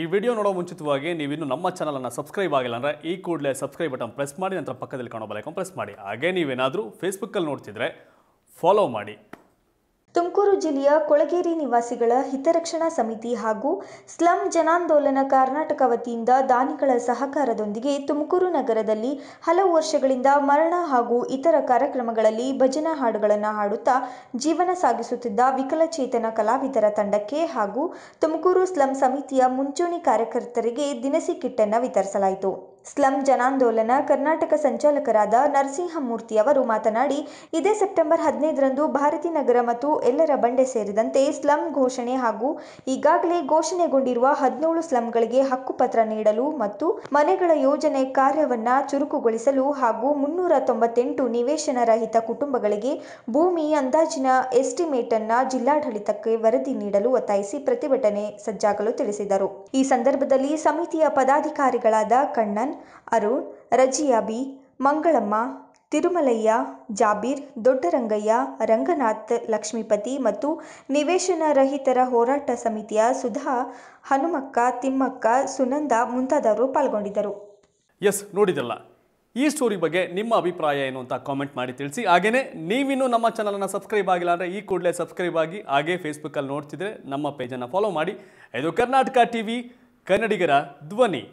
ಈ ವಿಡಿಯೋ ನೋಡೋ ಮುಂಚಿತವಾಗಿ ನೀವಿನ್ನು ನಮ್ಮ ಚಾನಲನ್ನು ಸಬ್ಸ್ಕ್ರೈಬ್ ಆಗಿಲ್ಲ ಅಂದರೆ ಈ ಕೂಡಲೇ ಸಬ್ಸ್ಕ್ರೈಬ್ ಬಟನ್ ಪ್ರೆಸ್ ಮಾಡಿ ನಂತರ ಪಕ್ಕದಲ್ಲಿ ಕಾಣೋ ಬಲೈಕನ್ ಪ್ರೆಸ್ ಮಾಡಿ ಹಾಗೆ ನೀವೇನಾದರೂ ಫೇಸ್ಬುಕ್ಕಲ್ಲಿ ನೋಡ್ತಿದ್ರೆ ಫಾಲೋ ಮಾಡಿ ತುಮಕೂರು ಜಿಲ್ಲೆಯ ಕೊಳಗೇರಿ ನಿವಾಸಿಗಳ ಹಿತರಕ್ಷಣಾ ಸಮಿತಿ ಹಾಗೂ ಸ್ಲಂ ಜನಾಂದೋಲನ ಕರ್ನಾಟಕ ವತಿಯಿಂದ ದಾನಿಗಳ ಸಹಕಾರದೊಂದಿಗೆ ತುಮಕೂರು ನಗರದಲ್ಲಿ ಹಲವು ವರ್ಷಗಳಿಂದ ಮರಣ ಹಾಗೂ ಇತರ ಕಾರ್ಯಕ್ರಮಗಳಲ್ಲಿ ಭಜನಾ ಹಾಡುಗಳನ್ನು ಹಾಡುತ್ತಾ ಜೀವನ ಸಾಗಿಸುತ್ತಿದ್ದ ವಿಕಲಚೇತನ ಕಲಾವಿದರ ತಂಡಕ್ಕೆ ಹಾಗೂ ತುಮಕೂರು ಸ್ಲಂ ಸಮಿತಿಯ ಮುಂಚೂಣಿ ಕಾರ್ಯಕರ್ತರಿಗೆ ದಿನಸಿ ಕಿಟ್ಟನ್ನು ವಿತರಿಸಲಾಯಿತು ಸ್ಲಂ ಜನಾಂದೋಲನ ಕರ್ನಾಟಕ ಸಂಚಾಲಕರಾದ ನರಸಿಂಹಮೂರ್ತಿ ಅವರು ಮಾತನಾಡಿ ಇದೇ ಸೆಪ್ಟೆಂಬರ್ ಹದಿನೈದರಂದು ಭಾರತೀನಗರ ಮತ್ತು ಎಲ್ಲರ ಬಂಡೆ ಸೇರಿದಂತೆ ಸ್ಲಂ ಘೋಷಣೆ ಹಾಗೂ ಈಗಾಗಲೇ ಘೋಷಣೆಗೊಂಡಿರುವ ಹದಿನೇಳು ಸ್ಲಂಗಳಿಗೆ ಹಕ್ಕುಪತ್ರ ನೀಡಲು ಮತ್ತು ಮನೆಗಳ ಯೋಜನೆ ಕಾರ್ಯವನ್ನು ಚುರುಕುಗೊಳಿಸಲು ಹಾಗೂ ಮುನ್ನೂರ ತೊಂಬತ್ತೆಂಟು ನಿವೇಶನ ರಹಿತ ಕುಟುಂಬಗಳಿಗೆ ಭೂಮಿ ಅಂದಾಜಿನ ಎಸ್ಟಿಮೇಟನ್ನ ಜಿಲ್ಲಾಡಳಿತಕ್ಕೆ ವರದಿ ನೀಡಲು ಒತ್ತಾಯಿಸಿ ಪ್ರತಿಭಟನೆ ಸಜ್ಜಾಗಲು ತಿಳಿಸಿದರು ಈ ಸಂದರ್ಭದಲ್ಲಿ ಸಮಿತಿಯ ಪದಾಧಿಕಾರಿಗಳಾದ ಕಣ್ಣನ್ ಅರುಣ್ ರಜಿಯಾಬಿ ಮಂಗಳಮ್ಮ ತಿರುಮಲಯ್ಯ ಜಾಬೀರ್ ದೊಡ್ಡರಂಗಯ್ಯ ರಂಗನಾಥ್ ಲಕ್ಷ್ಮೀಪತಿ ಮತ್ತು ನಿವೇಶನ ರಹಿತರ ಹೋರಾಟ ಸಮಿತಿಯ ಸುಧಾ ಹನುಮಕ್ಕ ತಿಮ್ಮಕ್ಕ ಸುನಂದ ಮುಂತಾದವರು ಪಾಲ್ಗೊಂಡಿದ್ದರು ಎಸ್ ನೋಡಿದಲ್ಲ ಈ ಸ್ಟೋರಿ ಬಗ್ಗೆ ನಿಮ್ಮ ಅಭಿಪ್ರಾಯ ಏನು ಅಂತ ಕಾಮೆಂಟ್ ಮಾಡಿ ತಿಳಿಸಿ ಹಾಗೇನೆ ನೀವಿನ್ನೂ ನಮ್ಮ ಚಾನಲನ್ನು ಸಬ್ಸ್ಕ್ರೈಬ್ ಆಗಿಲ್ಲ ಅಂದರೆ ಈ ಕೂಡಲೇ ಸಬ್ಸ್ಕ್ರೈಬ್ ಆಗಿ ಹಾಗೇ ಫೇಸ್ಬುಕ್ಕಲ್ಲಿ ನೋಡ್ತಿದ್ರೆ ನಮ್ಮ ಪೇಜನ್ನು ಫಾಲೋ ಮಾಡಿ ಇದು ಕರ್ನಾಟಕ ಟಿ ಕನ್ನಡಿಗರ ಧ್ವನಿ